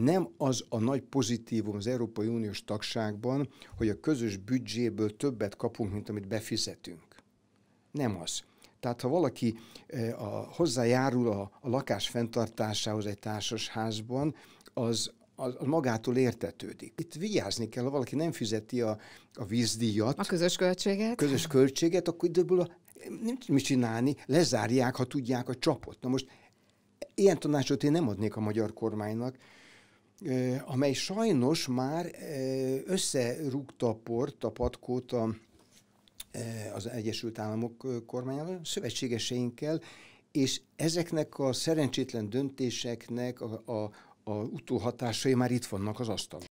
nem az a nagy pozitívum az Európai Uniós tagságban, hogy a közös büdzséből többet kapunk, mint amit befizetünk. Nem az. Tehát ha valaki e, a, hozzájárul a, a lakás fenntartásához egy társasházban, az, az, magától értetődik. Itt vigyázni kell, ha valaki nem fizeti a, a vízdíjat. A közös költséget. Közös költséget, akkor időből a, nem tudom mit csinálni, lezárják, ha tudják a csapot. Na most ilyen tanácsot én nem adnék a magyar kormánynak, amely sajnos már összerúgta a port, a patkót a, az Egyesült Államok kormányával, szövetségeseinkkel, és ezeknek a szerencsétlen döntéseknek a, a, a utóhatásai már itt vannak az asztalon.